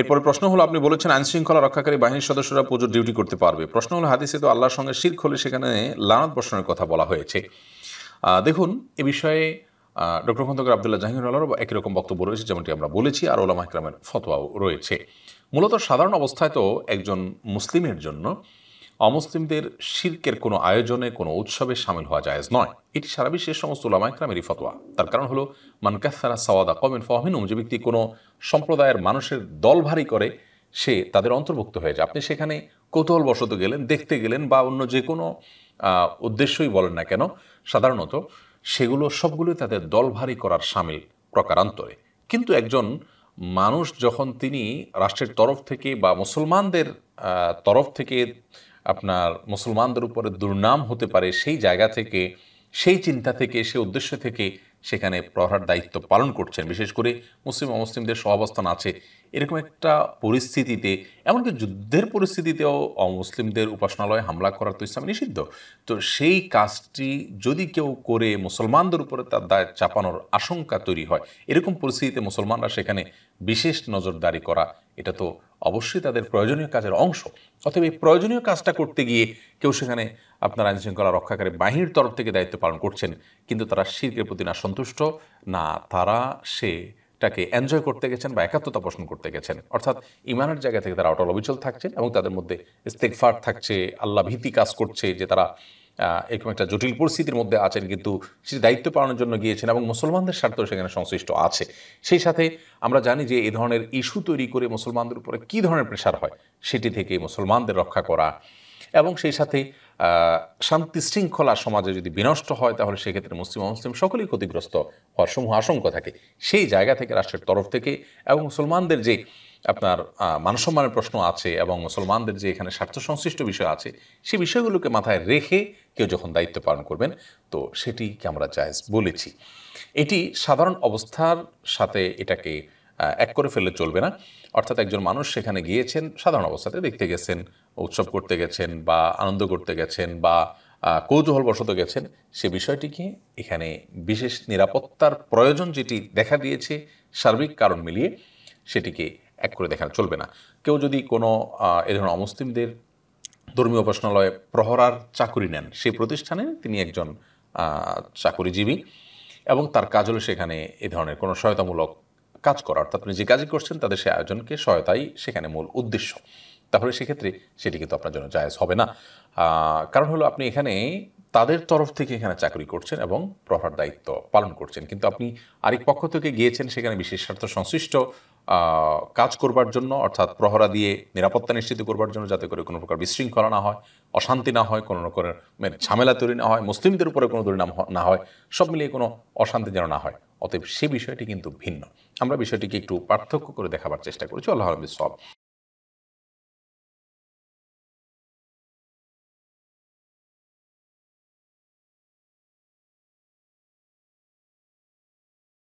এরপরে প্রশ্ন হলো আপনি বলেছেন আইন শৃঙ্খলা রক্ষাকারী বাহিনীর সদস্যরা পুজোর ডিউটি করতে পারবে প্রশ্ন হলো হাদিসে তো আল্লাহর সঙ্গে শির খোলে সেখানে লানত বর্ষণের কথা বলা হয়েছে দেখুন এ বিষয়ে ডক্টর খন্দকার আবদুল্লাহ জাহিনুর আল্লাহর একই রকম বক্তব্য রয়েছে যেমনটি আমরা বলেছি আর ওলামা ইকরামের ফতোয়াও রয়েছে মূলত সাধারণ অবস্থায় তো একজন মুসলিমের জন্য অমুসলিমদের শির্কের কোনো আয়োজনে কোনো উৎসবে সামিল হওয়া জায়েজ নয় এটি সারা বিশ্বের সমস্ত ক্রামেরই ফতোয়া তার কারণ হলো মানকাসারা সওয়াদা কমেন ফহমিনুম যে ব্যক্তি কোনো সম্প্রদায়ের মানুষের দল ভারী করে সে তাদের অন্তর্ভুক্ত হয়ে যায় আপনি সেখানে কৌতূহলবশত গেলেন দেখতে গেলেন বা অন্য যে কোনো উদ্দেশ্যই বলেন না কেন সাধারণত সেগুলো সবগুলোই তাদের দল ভারী করার সামিল প্রকারান্তরে কিন্তু একজন মানুষ যখন তিনি রাষ্ট্রের তরফ থেকে বা মুসলমানদের তরফ থেকে আপনার মুসলমানদের উপরে দুর্নাম হতে পারে সেই জায়গা থেকে সেই চিন্তা থেকে সেই উদ্দেশ্য থেকে সেখানে প্রহার দায়িত্ব পালন করছেন বিশেষ করে মুসলিম অমুসলিমদের সহাবস্থান আছে এরকম একটা পরিস্থিতিতে এমনকি যুদ্ধের পরিস্থিতিতেও মুসলিমদের উপাসনালয়ে হামলা করা তো ইসলাম নিষিদ্ধ তো সেই কাজটি যদি কেউ করে মুসলমানদের উপরে তার দায় চাপানোর আশঙ্কা তৈরি হয় এরকম পরিস্থিতিতে মুসলমানরা সেখানে বিশেষ নজরদারি করা এটা তো অবশ্যই তাদের প্রয়োজনীয় কাজের অংশ অথবা এই প্রয়োজনীয় কাজটা করতে গিয়ে কেউ সেখানে আপনার আইন শৃঙ্খলা রক্ষাকারী বাহিনীর তরফ থেকে দায়িত্ব পালন করছেন কিন্তু তারা শিল্পের প্রতি না সন্তুষ্ট না তারা সে টাকে এনজয় করতে গেছেন বা একাত্মতা পোষণ করতে গেছেন অর্থাৎ ইমানের জায়গা থেকে তারা অটল অবিচল থাকছেন এবং তাদের মধ্যে ইস্তেকফার থাকছে আল্লাহ ভীতি কাজ করছে যে তারা এরকম একটা জটিল পরিস্থিতির মধ্যে আছেন কিন্তু সেটি দায়িত্ব পালনের জন্য গিয়েছেন এবং মুসলমানদের স্বার্থ সেখানে সংশ্লিষ্ট আছে সেই সাথে আমরা জানি যে এ ধরনের ইস্যু তৈরি করে মুসলমানদের উপরে কী ধরনের প্রেশার হয় সেটি থেকে মুসলমানদের রক্ষা করা এবং সেই সাথে শান্তি শৃঙ্খলা সমাজে যদি বিনষ্ট হয় তাহলে সেক্ষেত্রে মুসলিম অমুসলিম সকলেই ক্ষতিগ্রস্ত হওয়ার সমূহ আশঙ্কা থাকে সেই জায়গা থেকে রাষ্ট্রের তরফ থেকে এবং মুসলমানদের যে আপনার মানসম্মানের প্রশ্ন আছে এবং মুসলমানদের যে এখানে স্বার্থ সংশ্লিষ্ট বিষয় আছে সেই বিষয়গুলোকে মাথায় রেখে কেউ যখন দায়িত্ব পালন করবেন তো সেটিকে আমরা জায়জ বলেছি এটি সাধারণ অবস্থার সাথে এটাকে এক করে ফেললে চলবে না অর্থাৎ একজন মানুষ সেখানে গিয়েছেন সাধারণ অবস্থাতে দেখতে গেছেন উৎসব করতে গেছেন বা আনন্দ করতে গেছেন বা কৌতূহলবশত গেছেন সে বিষয়টিকে এখানে বিশেষ নিরাপত্তার প্রয়োজন যেটি দেখা দিয়েছে সার্বিক কারণ মিলিয়ে সেটিকে এক করে দেখানো চলবে না কেউ যদি কোনো এ ধরনের অমুসলিমদের ধর্মীয় উপাসনালয়ে প্রহরার চাকুরি নেন সেই প্রতিষ্ঠানে তিনি একজন চাকুরিজীবী এবং তার কাজ হলো সেখানে এ ধরনের কোনো সহায়তামূলক কাজ করা অর্থাৎ আপনি যে কাজই করছেন তাদের সেই আয়োজনকে সহায়তাই সেখানে মূল উদ্দেশ্য তাহলে সেক্ষেত্রে সেটি কিন্তু আপনার জন্য জায়জ হবে না কারণ হলো আপনি এখানে তাদের তরফ থেকে এখানে চাকরি করছেন এবং প্রহার দায়িত্ব পালন করছেন কিন্তু আপনি আরেক পক্ষ থেকে গিয়েছেন সেখানে বিশেষ স্বার্থ সংশ্লিষ্ট কাজ করবার জন্য অর্থাৎ প্রহরা দিয়ে নিরাপত্তা নিশ্চিত করবার জন্য যাতে করে কোনো প্রকার বিশৃঙ্খলা না হয় অশান্তি না হয় কোনো রকমের মানে ঝামেলা তৈরি না হয় মুসলিমদের উপরে কোনো দুর্নাম না হয় সব মিলিয়ে কোনো অশান্তি যেন না হয় অতএব সে বিষয়টি কিন্তু ভিন্ন আমরা বিষয়টিকে একটু পার্থক্য করে দেখাবার চেষ্টা করেছি আল্লাহ আলমিস সব